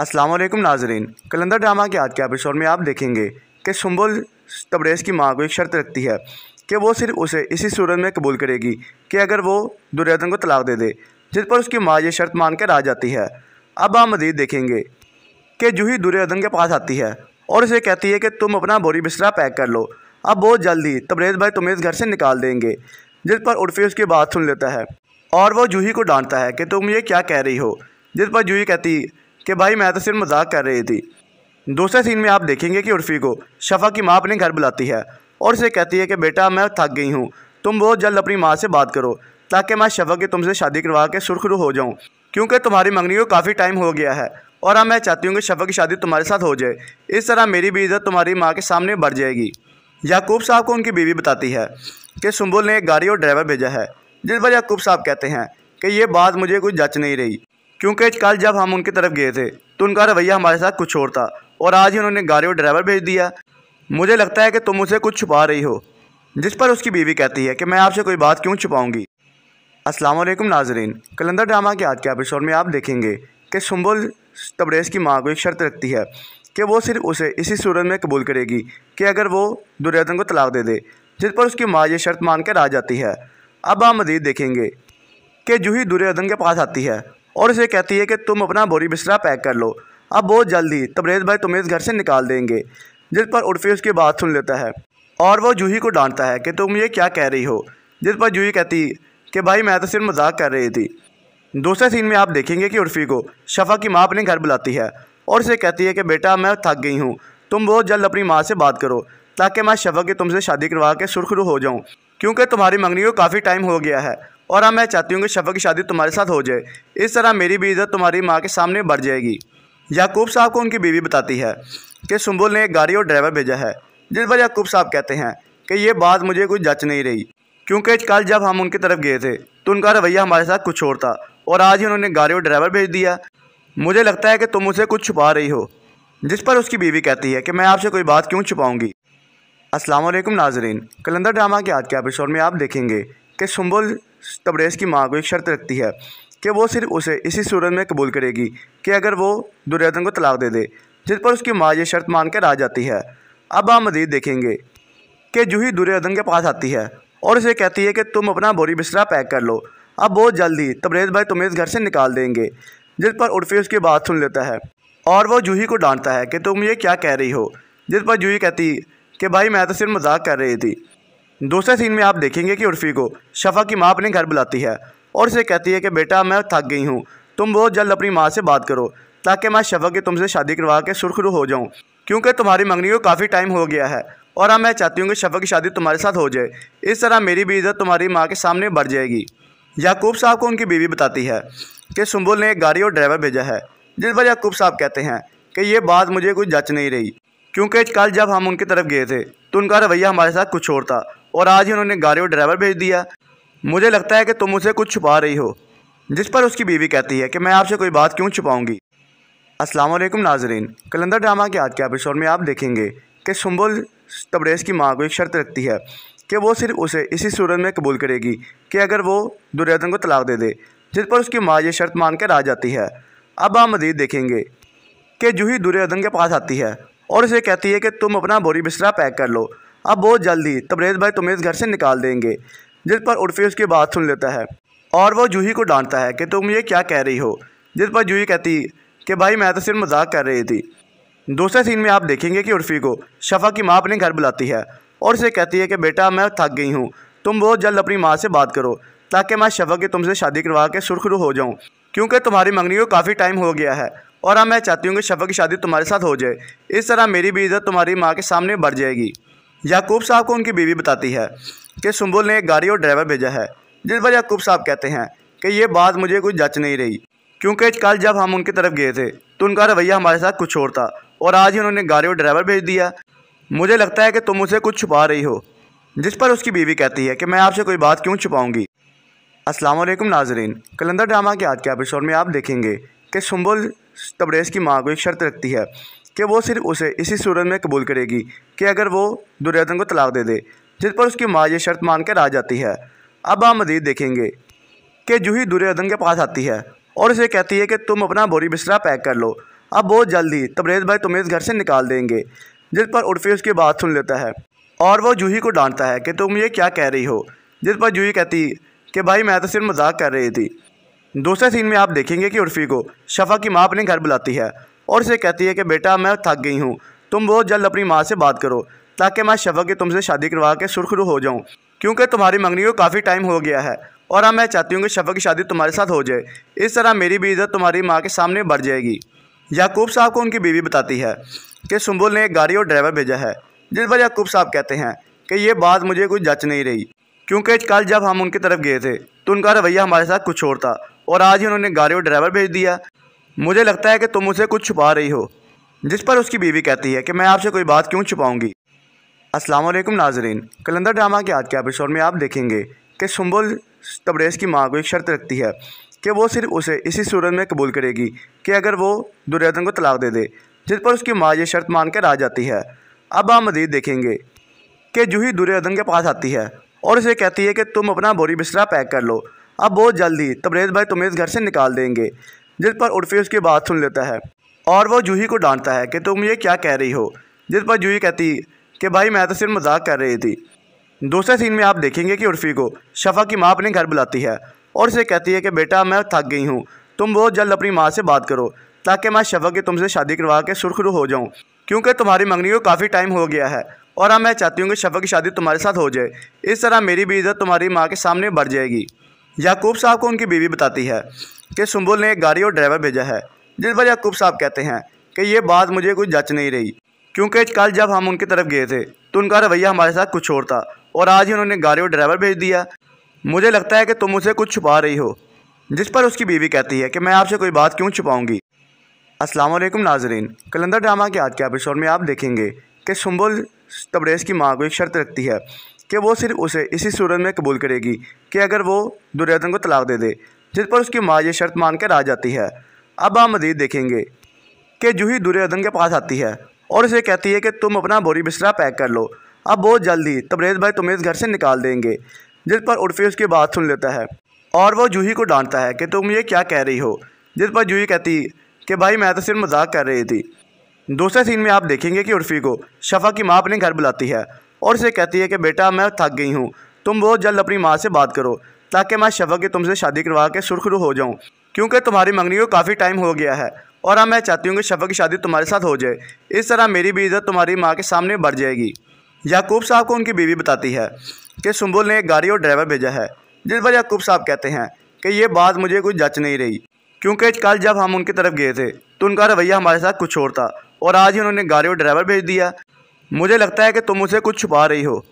अस्सलाम वालेकुम नाजरीन कलंदर ड्रामा के आज के एपिसोड में आप देखेंगे कि शुम्बुल तबरेज़ की माँ को एक शर्त रखती है कि वो सिर्फ उसे इसी सूरत में कबूल करेगी कि अगर वो दुर्योधन को तलाक दे दे जिस पर उसकी माँ ये शर्त मान कर आ जाती है अब आप मजीद देखेंगे कि जूही दुर्योधन के पास आती है और उसे कहती है कि तुम अपना बोरी बिस्तरा पैक कर लो अब बहुत जल्दी तबरेज़ भाई तुम्हें इस घर से निकाल देंगे जिस पर उर्फी उसकी बात सुन लेता है और वह जूही को डांटता है कि तुम ये क्या कह रही हो जिस पर जूही कहती कि भाई मैं तो सिर्फ मजाक कर रही थी दूसरे सीन में आप देखेंगे कि उर्फी को शफा की माँ अपने घर बुलाती है और उसे कहती है कि बेटा मैं थक गई हूँ तुम बहुत जल्द अपनी माँ से बात करो ताकि मैं शफा की तुमसे शादी करवा के सुरखरू हो जाऊँ क्योंकि तुम्हारी मंगनी को काफ़ी टाइम हो गया है और अब मैं चाहती हूँ कि शफा की शादी तुम्हारे साथ हो जाए इस तरह मेरी भी इज़्जत तुम्हारी माँ के सामने बढ़ जाएगी याकूब साहब को उनकी बीवी बताती है कि सुम्बुल ने एक गाड़ी और ड्राइवर भेजा है जिस पर याकूब साहब कहते हैं कि ये बात मुझे कुछ जच नहीं रही क्योंकि कल जब हम उनकी तरफ गए थे तो उनका रवैया हमारे साथ कुछ और था और आज ही उन्होंने गाड़ी और ड्राइवर भेज दिया मुझे लगता है कि तुम उसे कुछ छुपा रही हो जिस पर उसकी बीवी कहती है कि मैं आपसे कोई बात क्यों छुपाऊंगी वालेकुम नाजरीन कलंदर ड्रामा के आज के एपिसोड में आप देखेंगे कि सुम्बुल तबरेज़ की माँ को एक शर्त रखती है कि वो सिर्फ उसे इसी सूरत में कबूल करेगी कि अगर वो दुर्योधन को तलाक दे दे जिस पर उसकी माँ ये शर्त मान कर आ जाती है अब आप मजीद देखेंगे कि जूही दुर्योधन के पास आती है और उसे कहती है कि तुम अपना बोरी बिस्तरा पैक कर लो अब बहुत जल्दी तबरेज़ भाई तुम्हें इस घर से निकाल देंगे जिस पर उर्फी उसकी बात सुन लेता है और वो जूही को डांटता है कि तुम ये क्या कह रही हो जिस पर जूही कहती कि भाई मैं तो सिर्फ मजाक कर रही थी दूसरे सीन में आप देखेंगे कि उर्फी को शफा की माँ अपने घर बुलाती है और उसे कहती है कि बेटा मैं थक गई हूँ तुम बहुत जल्द अपनी माँ से बात करो ताकि मैं शफा की तुमसे शादी करवा के सुरखरू हो जाऊँ क्योंकि तुम्हारी मंगनी को काफ़ी टाइम हो गया है और अब मैं चाहती हूँ कि शफ़ा की शादी तुम्हारे साथ हो जाए इस तरह मेरी भी इज़्ज़त तुम्हारी माँ के सामने बढ़ जाएगी याकूब साहब को उनकी बीवी बताती है कि सुम्बुल ने एक गाड़ी और ड्राइवर भेजा है जिस पर याकूब साहब कहते हैं कि ये बात मुझे कुछ जच नहीं रही क्योंकि कल जब हम उनकी तरफ गए थे तो उनका रवैया हमारे साथ कुछ और था और आज ही उन्होंने गाड़ी और ड्राइवर भेज दिया मुझे लगता है कि तुम उसे कुछ छुपा रही हो जिस पर उसकी बीवी कहती है कि मैं आपसे कोई बात क्यों छुपाऊंगी अस्सलाम वालेकुम नाजरीन कलंदर ड्रामा के आज के एपिसोड में आप देखेंगे कि सुम्बुल तबरेज़ की माँ को एक शर्त रखती है कि वो सिर्फ उसे इसी सूरत में कबूल करेगी कि अगर वो दुर्योधन को तलाक दे दे जिस पर उसकी माँ ये शर्त मान कर आ जाती है अब आप मजीद देखेंगे कि जूही दुर्योधन के पास आती है और उसे कहती है कि तुम अपना बोरी बिस्तरा पैक कर लो अब बहुत जल्दी तबरेज़ भाई तुम्हें इस घर से निकाल देंगे जिस पर उर्फी उसकी बात सुन लेता है और वो जूही को डांटता है कि तुम ये क्या कह रही हो जिस पर जूही कहती कि भाई मैं तो सिर्फ मजाक कर रही थी दूसरे सीन में आप देखेंगे कि उर्फी को शफा की माँ अपने घर बुलाती है और उसे कहती है कि बेटा मैं थक गई हूँ तुम बहुत जल्द अपनी माँ से बात करो ताकि मैं शफा की तुमसे शादी करवा के सुरखरू हो जाऊँ क्योंकि तुम्हारी मंगनी को काफ़ी टाइम हो गया है और अब मैं चाहती हूँ कि शफा की शादी तुम्हारे साथ हो जाए इस तरह मेरी भी इज़्जत तुम्हारी माँ के सामने बढ़ जाएगी याकूब साहब को उनकी बीवी बताती है कि सुम्बुल ने एक गाड़ी और ड्राइवर भेजा है जिस पर याकूब साहब कहते हैं कि ये बात मुझे कुछ जच नहीं रही क्योंकि कल जब हम उनकी तरफ गए थे तो उनका रवैया हमारे साथ कुछ और था और आज ही उन्होंने गाड़ी और ड्राइवर भेज दिया मुझे लगता है कि तुम उसे कुछ छुपा रही हो जिस पर उसकी बीवी कहती है कि मैं आपसे कोई बात क्यों छुपाऊंगी अस्सलाम वालेकुम नाजरीन कलंदर ड्रामा के आज के एपिसोड में आप देखेंगे कि सुम्बुल तबरेज़ की माँ को एक शर्त रखती है कि वो सिर्फ उसे इसी सूरत में कबूल करेगी कि अगर वो दुर्योधन को तलाक दे दे जिस पर उसकी माँ ये शर्त मान कर आ जाती है अब आप मज़ीद देखेंगे कि जूही दुर्योधन के पास आती है और उसे कहती है कि तुम अपना बोरी बिस्तरा पैक कर लो अब बहुत जल्दी तबरेज़ भाई तुम्हें इस घर से निकाल देंगे जिस पर उर्फी उसकी बात सुन लेता है और वो जूही को डांटता है कि तुम ये क्या कह रही हो जिस पर जूही कहती कि भाई मैं तो सिर्फ मजाक कर रही थी दूसरे सीन में आप देखेंगे कि उर्फी को शफा की माँ अपने घर बुलाती है और उसे कहती है कि बेटा मैं थक गई हूँ तुम बहुत जल्द अपनी माँ से बात करो ताकि मैं शफा की तुमसे शादी करवा के सुरखरू हो जाऊँ क्योंकि तुम्हारी मंगनी को काफ़ी टाइम हो गया है और अब मैं चाहती हूँ कि शफा की शादी तुम्हारे साथ हो जाए इस तरह मेरी भी इज़्ज़त तुम्हारी माँ के सामने बढ़ जाएगी याकूब साहब को उनकी बीवी बताती है कि सुम्बुल ने एक गाड़ी और ड्राइवर भेजा है जिस पर याकूब साहब कहते हैं कि ये बात मुझे कुछ जच नहीं रही क्योंकि कल जब हम उनकी तरफ गए थे तो उनका रवैया हमारे साथ कुछ और था और आज ही उन्होंने गाड़ी और ड्राइवर भेज दिया मुझे लगता है कि तुम उसे कुछ छुपा रही हो जिस पर उसकी बीवी कहती है कि मैं आपसे कोई बात क्यों छुपाऊंगी वालेकुम नाजरीन कलंदर ड्रामा के आज के एपिसोड में आप देखेंगे कि सुम्बुल तबरेज़ की माँ को एक शर्त रखती है कि वो सिर्फ उसे इसी सूरत में कबूल करेगी कि अगर वो दुर्योधन को तलाक दे दे जिस पर उसकी माँ ये शर्त मान कर आ जाती है अब हम मजीद देखेंगे कि जूही दुर्योधन के पास आती है और उसे कहती है कि तुम अपना बोरी बिस्तरा पैक कर लो अब बहुत जल्दी तबरेज भाई तुम्हें इस घर से निकाल देंगे जिस पर उर्फी उसकी बात सुन लेता है और वो जूही को डांटता है कि तुम ये क्या कह रही हो जिस पर जूही कहती कि भाई मैं तो सिर्फ मजाक कर रही थी दूसरे सीन में आप देखेंगे कि उर्फी को शफा की माँ अपने घर बुलाती है और उसे कहती है कि बेटा मैं थक गई हूँ तुम बहुत जल्द अपनी माँ से बात करो ताकि मैं शफक की तुमसे शादी करवा के सुरखरू हो जाऊँ क्योंकि तुम्हारी मंगनी को काफ़ी टाइम हो गया है और अब मैं चाहती हूँ कि शफक की शादी तुम्हारे साथ हो जाए इस तरह मेरी भी इज़्जत तुम्हारी माँ के सामने बढ़ जाएगी याकूब साहब को उनकी बीवी बताती है कि सुम्बुल ने एक गाड़ी और ड्राइवर भेजा है जिस पर याकूब साहब कहते हैं कि ये बात मुझे कुछ जच नहीं रही क्योंकि कल जब हम उनकी तरफ गए थे तो उनका रवैया हमारे साथ कुछ और था और आज ही उन्होंने गाड़ी और ड्राइवर भेज दिया मुझे लगता है कि तुम उसे कुछ छुपा रही हो जिस पर उसकी बीवी कहती है कि मैं आपसे कोई बात क्यों छुपाऊंगी अस्सलाम वालेकुम नाजरीन कलंदर ड्रामा के आज के एपिसोड में आप देखेंगे कि सुम्बुल तबरेज़ की माँ को एक शर्त रखती है कि वो सिर्फ उसे इसी सूरत में कबूल करेगी कि अगर वो दुर्योधन को तलाक दे दे जिस पर उसकी माँ ये शर्त मान कर आ जाती है अब आप मजीद देखेंगे कि जूही दुर्योधन के पास आती है और उसे कहती है कि तुम अपना बोरी बिस्तरा पैक कर लो अब बहुत जल्दी तबरेज़ भाई तुम्हें इस घर से निकाल देंगे जिस पर उर्फी उसकी बात सुन लेता है और वह जूही को डांटता है कि तुम ये क्या कह रही हो जिस पर जूही कहती कि भाई मैं तो सिर्फ मजाक कर रही थी दूसरे सीन में आप देखेंगे कि उर्फी को शफा की माँ अपने घर बुलाती है और उसे कहती है कि बेटा मैं थक गई हूँ तुम बहुत जल्द अपनी माँ से बात करो ताकि मैं शफा की तुमसे शादी करवा के सुरखरू हो जाऊँ क्योंकि तुम्हारी मंगनी को काफ़ी टाइम हो गया है और अब मैं चाहती हूँ कि शफा की शादी तुम्हारे साथ हो जाए इस तरह मेरी भी इज़्ज़त तुम्हारी माँ के सामने बढ़ जाएगी याकूब साहब को उनकी बीवी बताती है कि सुम्बुल ने एक गाड़ी और ड्राइवर भेजा है जिस पर याकूब साहब कहते हैं कि ये बात मुझे कुछ जच नहीं रही क्योंकि कल जब हम उनकी तरफ गए थे तो उनका रवैया हमारे साथ कुछ और था और आज ही उन्होंने गाड़ी और ड्राइवर भेज दिया मुझे लगता है कि तुम उसे कुछ छुपा रही हो जिस पर उसकी बीवी कहती है कि मैं आपसे कोई बात क्यों छुपाऊंगी अस्सलाम वालेकुम नाजरीन कलंदर ड्रामा के आज के एपिसोड में आप देखेंगे कि सुम्बुल तबरेज़ की माँ को एक शर्त रखती है कि वो सिर्फ उसे इसी सूरत में कबूल करेगी कि अगर वो दुर्योधन को तलाक दे दे जिस पर उसकी माँ ये शर्त मान कर आ जाती है अब आप मजीद देखेंगे कि जूही दुर्योधन के पास आती है और उसे कहती है कि तुम अपना बोरी बिस्रा पैक कर लो अब बहुत जल्दी तबरेज भाई तुम्हें इस घर से निकाल देंगे जिस पर उर्फी उसकी बात सुन लेता है और वो जूही को डांटता है कि तुम ये क्या कह रही हो जिस पर जूही कहती कि भाई मैं तो सिर्फ मजाक कर रही थी दूसरे सीन में आप देखेंगे कि उर्फी को शफा की माँ अपने घर बुलाती है और उसे कहती है कि बेटा मैं थक गई हूँ तुम बहुत जल्द अपनी माँ से बात करो ताकि मैं शबक की तुमसे शादी करवा के सुरखरू हो जाऊँ क्योंकि तुम्हारी मंगनी को काफ़ी टाइम हो गया है और अब मैं चाहती हूँ कि शबक की शादी तुम्हारे साथ हो जाए इस तरह मेरी भी इज़्ज़त तुम्हारी माँ के सामने बढ़ जाएगी याकूब साहब को उनकी बीवी बताती है कि सुम्बुल ने एक गाड़ी और ड्राइवर भेजा है जिस पर याकूब साहब कहते हैं कि ये बात मुझे कुछ जच नहीं रही क्योंकि कल जब हम उनकी तरफ गए थे तो उनका रवैया हमारे साथ कुछ और था और आज ही उन्होंने गाड़ी और ड्राइवर भेज दिया मुझे लगता है कि तुम उसे कुछ छुपा रही हो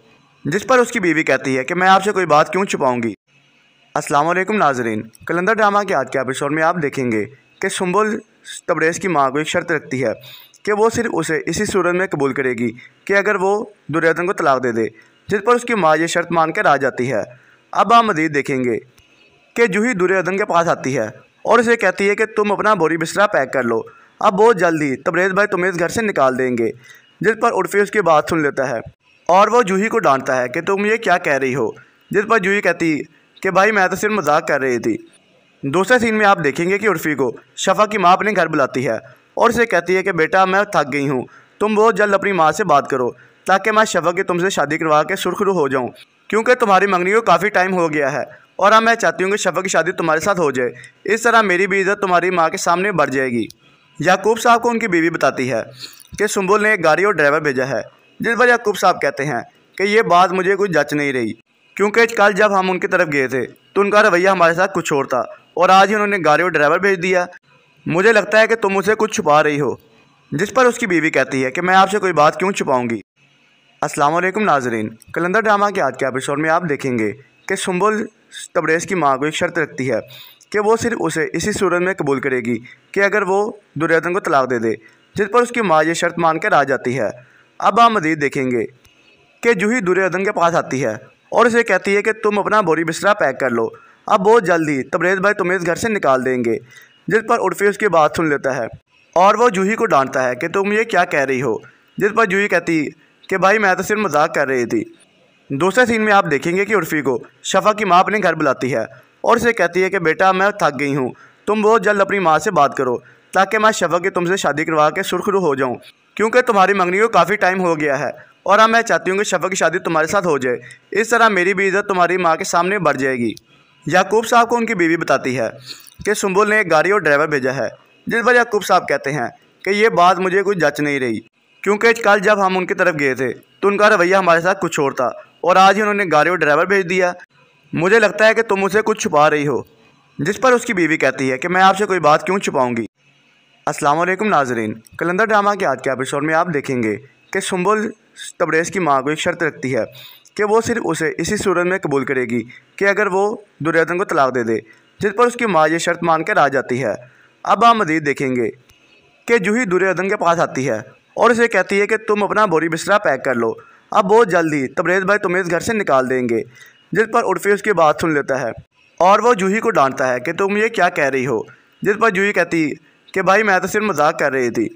जिस पर उसकी बीवी कहती है कि मैं आपसे कोई बात क्यों छुपाऊंगी असलम नाजरीन कलंदर ड्रामा के आज के एपिसोड में आप देखेंगे कि शुम्बुल तबरेज़ की माँ को एक शर्त रखती है कि वो सिर्फ उसे इसी सूरत में कबूल करेगी कि अगर वो दुर्योधन को तलाक दे दे जिस पर उसकी माँ ये शर्त मान कर आ जाती है अब आप मजीद देखेंगे कि जूही दुर्योधन के पास आती है और उसे कहती है कि तुम अपना बोरी बिस्तरा पैक कर लो अब बहुत जल्दी तबरेज़ भाई तुम्हें इस घर से निकाल देंगे जिस पर उर्फी उसकी बात सुन लेता है और वो जूही को डांटता है कि तुम ये क्या कह रही हो जिस पर जूही कहती कि भाई मैं तो सिर्फ मजाक कर रही थी दूसरे सीन में आप देखेंगे कि उर्फी को शफा की माँ अपने घर बुलाती है और उसे कहती है कि बेटा मैं थक गई हूँ तुम बहुत जल्द अपनी माँ से बात करो ताकि मैं शफा की तुमसे शादी करवा के सुरखरू हो जाऊँ क्योंकि तुम्हारी मंगनी को काफ़ी टाइम हो गया है और अब मैं चाहती हूँ कि शफा की शादी तुम्हारे साथ हो जाए इस तरह मेरी भी इज़्जत तुम्हारी माँ के सामने बढ़ जाएगी याकूब साहब को उनकी बीवी बताती है कि सुम्बुल ने एक गाड़ी और ड्राइवर भेजा है जिस पर याकूब साहब कहते हैं कि ये बात मुझे कुछ जच नहीं रही क्योंकि कल जब हम उनकी तरफ गए थे तो उनका रवैया हमारे साथ कुछ और था और आज ही उन्होंने गाड़ी और ड्राइवर भेज दिया मुझे लगता है कि तुम उसे कुछ छुपा रही हो जिस पर उसकी बीवी कहती है कि मैं आपसे कोई बात क्यों छुपाऊंगी अस्सलाम वालेकुम नाजरीन कलंदर ड्रामा के आज के एपिसोड में आप देखेंगे कि सुम्बुल तबरेज़ की माँ को एक शर्त रखती है कि वो सिर्फ उसे इसी सूरत में कबूल करेगी कि अगर वो दुर्योधन को तलाक दे दे जिस पर उसकी माँ ये शर्त मान कर आ जाती है अब आप मजीद देखेंगे कि जूही दुर्योधन के पास आती है और उसे कहती है कि तुम अपना बोरी बिस्तरा पैक कर लो अब बहुत जल्दी तबरेज़ भाई तुम्हें इस घर से निकाल देंगे जिस पर उर्फी उसकी बात सुन लेता है और वो जूही को डांटता है कि तुम ये क्या कह रही हो जिस पर जूही कहती कि भाई मैं तो सिर्फ मजाक कर रही थी दूसरे सीन में आप देखेंगे कि उर्फी को शफा की माँ अपने घर बुलाती है और उसे कहती है कि बेटा मैं थक गई हूँ तुम बहुत जल्द अपनी माँ से बात करो ताकि मैं शफा की तुमसे शादी करवा के सुरखरू हो जाऊँ क्योंकि तुम्हारी मंगनी को काफ़ी टाइम हो गया है और अब मैं चाहती हूँ कि शफ़ा की शादी तुम्हारे साथ हो जाए इस तरह मेरी भी इज़्ज़त तुम्हारी माँ के सामने बढ़ जाएगी याकूब साहब को उनकी बीवी बताती है कि सुम्बुल ने एक गाड़ी और ड्राइवर भेजा है जिस पर याकूब साहब कहते हैं कि ये बात मुझे कुछ जच नहीं रही क्योंकि कल जब हम उनकी तरफ गए थे तो उनका रवैया हमारे साथ कुछ और था और आज ही उन्होंने गाड़ी और ड्राइवर भेज दिया मुझे लगता है कि तुम उसे कुछ छुपा रही हो जिस पर उसकी बीवी कहती है कि मैं आपसे कोई बात क्यों छुपाऊंगी असलम नाजरीन कलंदर ड्रामा के आज के एपिसोड में आप देखेंगे कि सुम्बुल तबरेज़ की माँ को एक शर्त रखती है कि वो सिर्फ उसे इसी सूरत में कबूल करेगी कि अगर वो दुर्योधन को तलाक दे दे जिस पर उसकी माँ ये शर्त मान कर आ जाती है अब हम मजीद देखेंगे कि जूही दुर्योधन के पास आती है और उसे कहती है कि तुम अपना बोरी बिस्तरा पैक कर लो अब बहुत जल्दी तबरेज़ भाई तुम्हें इस घर से निकाल देंगे जिस पर उर्फी उसकी बात सुन लेता है और वो जूही को डांटता है कि तुम ये क्या कह रही हो जिस पर जूही कहती कि भाई मैं तो सिर्फ मजाक कर रही थी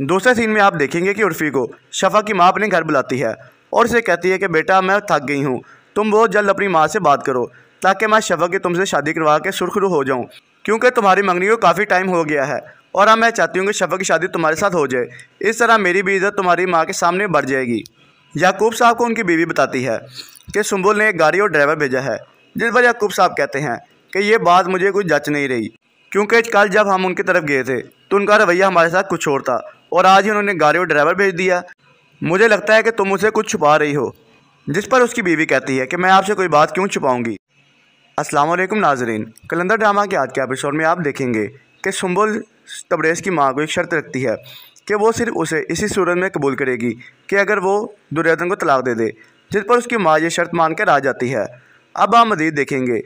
दूसरे सीन में आप देखेंगे कि उर्फी को शफा की माँ अपने घर बुलाती है और उसे कहती है कि बेटा मैं थक गई हूँ तुम बहुत जल्द अपनी माँ से बात करो ताकि मैं शफा की तुमसे शादी करवा के सुरखरू हो जाऊँ क्योंकि तुम्हारी मंगनी को काफ़ी टाइम हो गया है और अब मैं चाहती हूँ कि शफा की शादी तुम्हारे साथ हो जाए इस तरह मेरी भी इज़्ज़त तुम्हारी माँ के सामने बढ़ जाएगी याकूब साहब को उनकी बीवी बताती है कि सुम्बुल ने एक गाड़ी और ड्राइवर भेजा है जिस पर याकूब साहब कहते हैं कि ये बात मुझे कुछ जच नहीं रही क्योंकि कल जब हम उनकी तरफ गए थे तो उनका रवैया हमारे साथ कुछ और था और आज ही उन्होंने गाड़ी और ड्राइवर भेज दिया मुझे लगता है कि तुम उसे कुछ छुपा रही हो जिस पर उसकी बीवी कहती है कि मैं आपसे कोई बात क्यों छुपाऊंगी वालेकुम नाजरीन कलंदर ड्रामा के आज के एपिसोड में आप देखेंगे कि सुम्बुल तबरेज़ की माँ को एक शर्त रखती है कि वो सिर्फ उसे इसी सूरत में कबूल करेगी कि अगर वो दुर्योधन को तलाक दे दे जिस पर उसकी माँ ये शर्त मान कर आ जाती है अब आप मजीद देखेंगे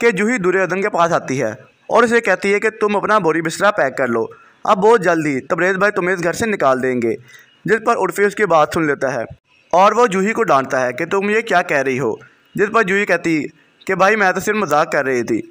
कि जूही दुर्योधन के पास आती है और उसे कहती है कि तुम अपना बोरी बिस्तरा पैक कर लो अब बहुत जल्दी तबरेज़ भाई तुम्हें इस घर से निकाल देंगे जिस पर उर्फी उसकी बात सुन लेता है और वो जूही को डांटता है कि तुम ये क्या कह रही हो जिस पर जूही कहती कि भाई मैं तो सिर्फ मजाक कर रही थी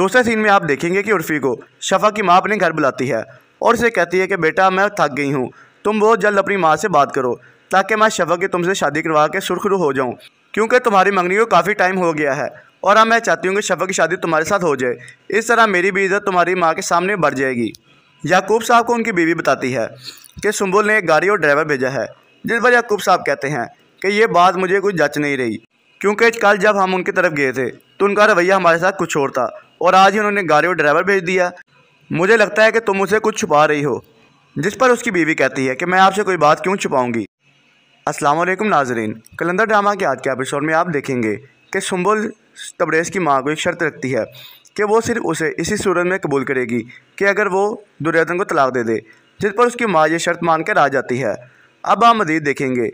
दूसरे सीन में आप देखेंगे कि उर्फी को शफा की माँ अपने घर बुलाती है और उसे कहती है कि बेटा मैं थक गई हूँ तुम बहुत जल्द अपनी माँ से बात करो ताकि मैं शफा की तुमसे शादी करवा के सुरखरू हो जाऊँ क्योंकि तुम्हारी मंगनी को काफ़ी टाइम हो गया है और अब मैं चाहती हूँ कि शफा की शादी तुम्हारे साथ हो जाए इस तरह मेरी भी इज़्ज़त तुम्हारी माँ के सामने बढ़ जाएगी याकूब साहब को उनकी बीवी बताती है कि सुम्बुल ने एक गाड़ी और ड्राइवर भेजा है जिस पर याकूब साहब कहते हैं कि ये बात मुझे कुछ जच नहीं रही क्योंकि कल जब हम उनकी तरफ गए थे तो उनका रवैया हमारे साथ कुछ और था और आज ही उन्होंने गाड़ी और ड्राइवर भेज दिया मुझे लगता है कि तुम उसे कुछ छुपा रही हो जिस पर उसकी बीवी कहती है कि मैं आपसे कोई बात क्यों छुपाऊंगी अस्सलाम वालेकुम नाजरीन कलंदर ड्रामा के आज के एपिसोड में आप देखेंगे कि सुम्बुल तबरेज़ की माँ को एक शर्त रखती है कि वो सिर्फ उसे इसी सूरत में कबूल करेगी कि अगर वो दुर्योधन को तलाक दे दे जिस पर उसकी माँ ये शर्त मान कर आ जाती है अब आप मजीद देखेंगे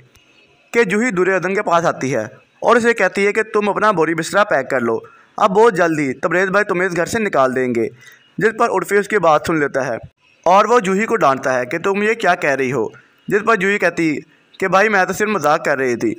कि जूही दुर्योधन के पास आती है और उसे कहती है कि तुम अपना बोरी बिस्तरा पैक कर लो अब बहुत जल्दी तबरेज भाई तुम्हें इस घर से निकाल देंगे जिस पर उर्फी उसकी बात सुन लेता है और वो जूही को डांटता है कि तुम ये क्या कह रही हो जिस पर जूही कहती कि भाई मैं तो सिर्फ मजाक कर रही थी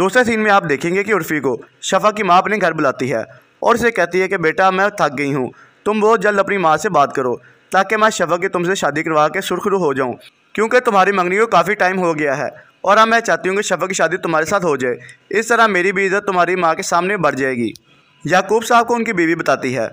दूसरे सीन में आप देखेंगे कि उर्फी को शफा की माँ अपने घर बुलाती है और उसे कहती है कि बेटा मैं थक गई हूँ तुम बहुत जल्द अपनी माँ से बात करो ताकि मैं शफा की तुमसे शादी करवा के सुरखरू हो जाऊँ क्योंकि तुम्हारी मंगनी को काफ़ी टाइम हो गया है और अब मैं चाहती हूँ कि शफा की शादी तुम्हारे साथ हो जाए इस तरह मेरी भी इज़्जत तुम्हारी माँ के सामने बढ़ जाएगी याकूब साहब को उनकी बीवी बताती है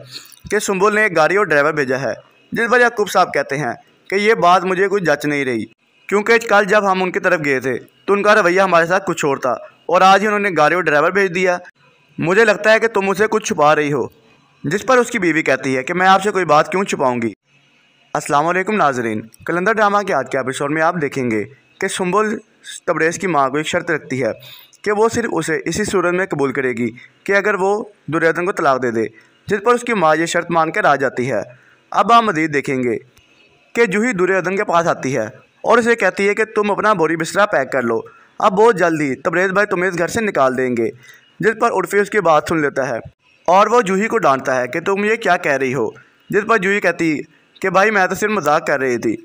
कि सुम्बुल ने एक गाड़ी और ड्राइवर भेजा है जिस पर याकूब साहब कहते हैं कि ये बात मुझे कुछ जच नहीं रही क्योंकि कल जब हम उनकी तरफ गए थे तो उनका रवैया हमारे साथ कुछ और था और आज ही उन्होंने गाड़ी और ड्राइवर भेज दिया मुझे लगता है कि तुम उसे कुछ छुपा रही हो जिस पर उसकी बीवी कहती है कि मैं आपसे कोई बात क्यों छुपाऊंगी अस्सलाम वालेकुम नाजरीन कलंदर ड्रामा के आज के एपिसोड में आप देखेंगे कि सुम्बुल तबरेज़ की माँ को एक शर्त रखती है कि वो सिर्फ उसे इसी सूरत में कबूल करेगी कि अगर वो दुर्योधन को तलाक दे दे जिस पर उसकी माँ ये शर्त मान कर आ जाती है अब आप मजीद देखेंगे कि जूही दुर्योधन के पास आती है और उसे कहती है कि तुम अपना बोरी बिस्तरा पैक कर लो अब बहुत जल्दी तबरेज़ भाई तुम्हें इस घर से निकाल देंगे जिस पर उर्फी उसकी बात सुन लेता है और वो जूही को डांटता है कि तुम ये क्या कह रही हो जिस पर जूही कहती कि भाई मैं तो सिर्फ मजाक कर रही थी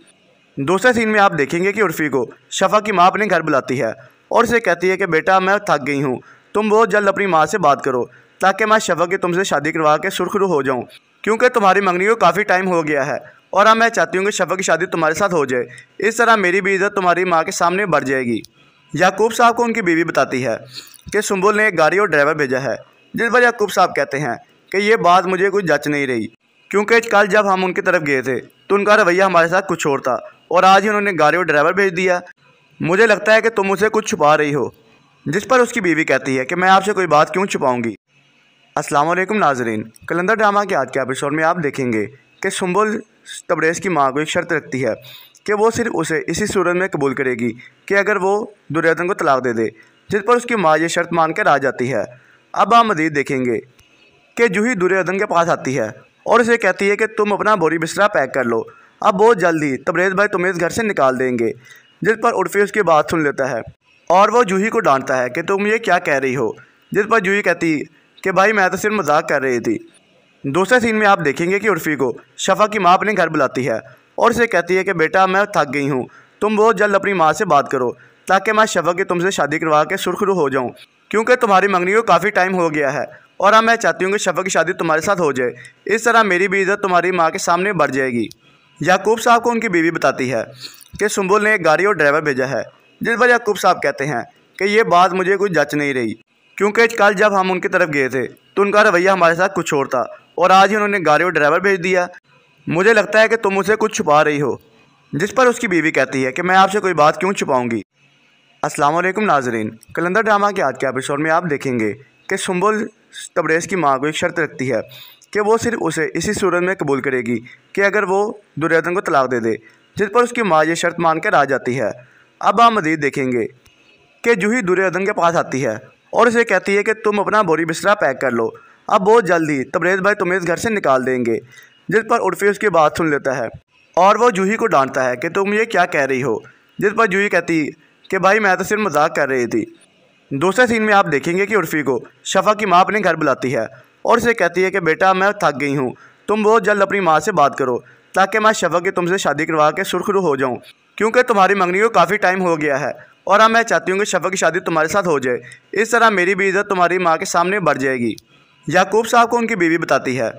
दूसरे सीन में आप देखेंगे कि उर्फी को शफा की माँ अपने घर बुलाती है और उसे कहती है कि बेटा मैं थक गई हूँ तुम बहुत जल्द अपनी माँ से बात करो ताकि मैं शफा की तुमसे शादी करवा के सुरखरू हो जाऊँ क्योंकि तुम्हारी मंगनी को काफ़ी टाइम हो गया है और अब मैं चाहती हूँ कि शफा की शादी तुम्हारे साथ हो जाए इस तरह मेरी भी इज़्ज़त तुम्हारी माँ के सामने बढ़ जाएगी याकूब साहब को उनकी बीवी बताती है कि सुम्बुल ने एक गाड़ी और ड्राइवर भेजा है जिस पर याकूब साहब कहते हैं कि ये बात मुझे कुछ जच नहीं रही क्योंकि कल जब हम उनकी तरफ गए थे तो उनका रवैया हमारे साथ कुछ और था और आज ही उन्होंने गाड़ी और ड्राइवर भेज दिया मुझे लगता है कि तुम उसे कुछ छुपा रही हो जिस पर उसकी बीवी कहती है कि मैं आपसे कोई बात क्यों छुपाऊंगी वालेकुम नाजरीन कलंदर ड्रामा के आज के एपिसोड में आप देखेंगे कि सुम्बुल तबरेज़ की माँ को एक शर्त रखती है कि वो सिर्फ उसे इसी सूरत में कबूल करेगी कि अगर वो दुर्योधन को तलाक दे दे जिस पर उसकी माँ ये शर्त मान कर आ जाती है अब हम मजीद देखेंगे कि जूही दुर्योधन के पास आती है और उसे कहती है कि तुम अपना बोरी बिस्तरा पैक कर लो अब बहुत जल्दी तबरेज भाई तुम्हें इस घर से निकाल देंगे जिस पर उर्फी उसकी बात सुन लेता है और वह जूही को डांटता है कि तुम ये क्या कह रही हो जिस पर जूही कहती कि भाई मैं तो सिर्फ मजाक कर रही थी दूसरे सीन में आप देखेंगे कि उर्फी को शफा की माँ अपने घर बुलाती है और उसे कहती है कि बेटा मैं थक गई हूँ तुम बहुत जल्द अपनी माँ से बात करो ताकि मैं शवक की तुमसे शादी करवा के सुरखरू हो जाऊँ क्योंकि तुम्हारी मंगनी को काफ़ी टाइम हो गया है और अब मैं चाहती हूँ कि शवक की शादी तुम्हारे साथ हो जाए इस तरह मेरी भी इज़्जत तुम्हारी माँ के सामने बढ़ जाएगी याकूब साहब को उनकी बीवी बताती है कि सुम्बुल ने एक गाड़ी और ड्राइवर भेजा है जिस पर याकूब साहब कहते हैं कि ये बात मुझे कुछ जच नहीं रही क्योंकि कल जब हम उनकी तरफ गए थे तो उनका रवैया हमारे साथ कुछ और था और आज ही उन्होंने गाड़ी और ड्राइवर भेज दिया मुझे लगता है कि तुम उसे कुछ छुपा रही हो जिस पर उसकी बीवी कहती है कि मैं आपसे कोई बात क्यों छुपाऊंगी असलम नाजरीन कलंदर ड्रामा के आज के एपिसोड में आप देखेंगे कि सुम्बुल तबरेज़ की माँ को एक शर्त रखती है कि वो सिर्फ उसे इसी सूरत में कबूल करेगी कि अगर वो दुर्योधन को तलाक दे दे जिस पर उसकी माँ ये शर्त मान कर आ जाती है अब आप मजीद देखेंगे कि जूही दुर्योधन के पास आती है और उसे कहती है कि तुम अपना बोरी बिस्तरा पैक कर लो अब बहुत जल्दी तबरेज़ भाई तुम्हें इस घर से निकाल देंगे जिस पर उर्फी उसकी बात सुन लेता है और वह जूही को डांटता है कि तुम ये क्या कह रही हो जिस पर जूही कहती कि भाई मैं तो सिर्फ मजाक कर रही थी दूसरे सीन में आप देखेंगे कि उर्फी को शफा की माँ अपने घर बुलाती है और उसे कहती है कि बेटा मैं थक गई हूँ तुम बहुत जल्द अपनी माँ से बात करो ताकि मैं शफा की तुमसे शादी करवा के सुरखरू हो जाऊँ क्योंकि तुम्हारी मंगनी को काफ़ी टाइम हो गया है और अब मैं चाहती हूँ कि शफा की शादी तुम्हारे साथ हो जाए इस तरह मेरी भी इज़्जत तुम्हारी माँ के सामने बढ़ जाएगी याकूब साहब को उनकी बीवी बताती है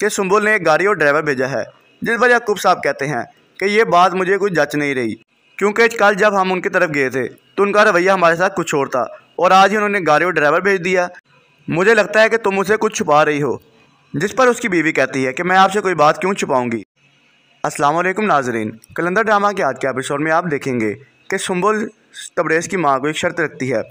कि सुम्बुल ने एक गाड़ी और ड्राइवर भेजा है जिस पर याकूब साहब कहते हैं कि ये बात मुझे कुछ जच नहीं रही क्योंकि कल जब हम उनकी तरफ गए थे तो उनका रवैया हमारे साथ कुछ और था और आज ही उन्होंने गाड़ी और ड्राइवर भेज दिया मुझे लगता है कि तुम उसे कुछ छुपा रही हो जिस पर उसकी बीवी कहती है कि मैं आपसे कोई बात क्यों छुपाऊंगी अस्सलाम वालेकुम नाजरीन कलंदर ड्रामा के आज के एपिसोड में आप देखेंगे कि सुम्बुल तबरेज़ की माँ को एक शर्त रखती है